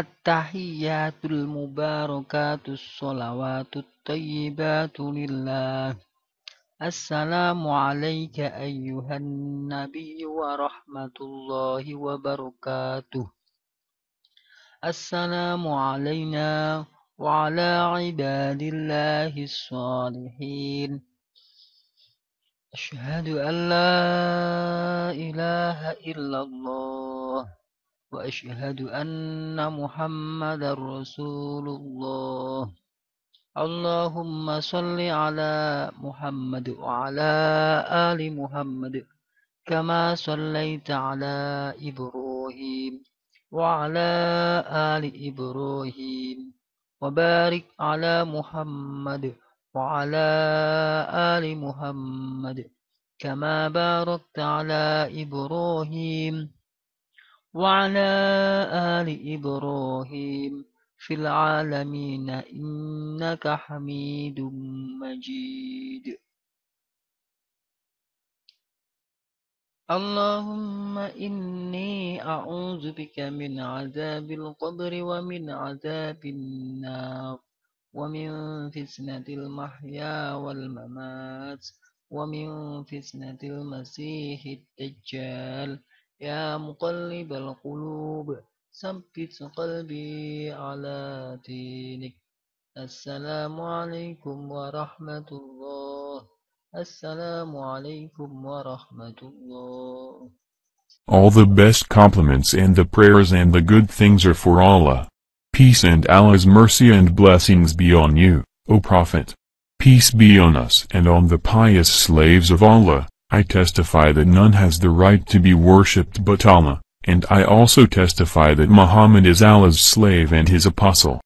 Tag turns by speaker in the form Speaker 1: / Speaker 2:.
Speaker 1: التحيات المباركات الصلوات الطيبات لله السلام عليك أيها النبي ورحمة الله وبركاته السلام علينا وعلى عباد الله الصالحين أشهد أن لا إله إلا الله وأشهد أن محمد رسول الله اللهم صل على محمد وعلى آل محمد كما صليت على إبراهيم وعلى آل إبراهيم وبارك على محمد وعلى آل محمد كما باركت على إبراهيم وعلى آل إبراهيم في العالمين إنك حميد مجيد اللهم إني أعوذ بك من عذاب القبر ومن عذاب النار ومن فتنة المحيا والممات ومن فتنة المسيح الدجال يا مقلب القلوب ثبت قلبي على دينك السلام عليكم ورحمة الله السلام عليكم ورحمة الله
Speaker 2: All the best compliments and the prayers and the good things are for Allah. Peace and Allah's mercy and blessings be on you, O Prophet. Peace be on us and on the pious slaves of Allah. I testify that none has the right to be worshipped but Allah, and I also testify that Muhammad is Allah's slave and his
Speaker 1: apostle.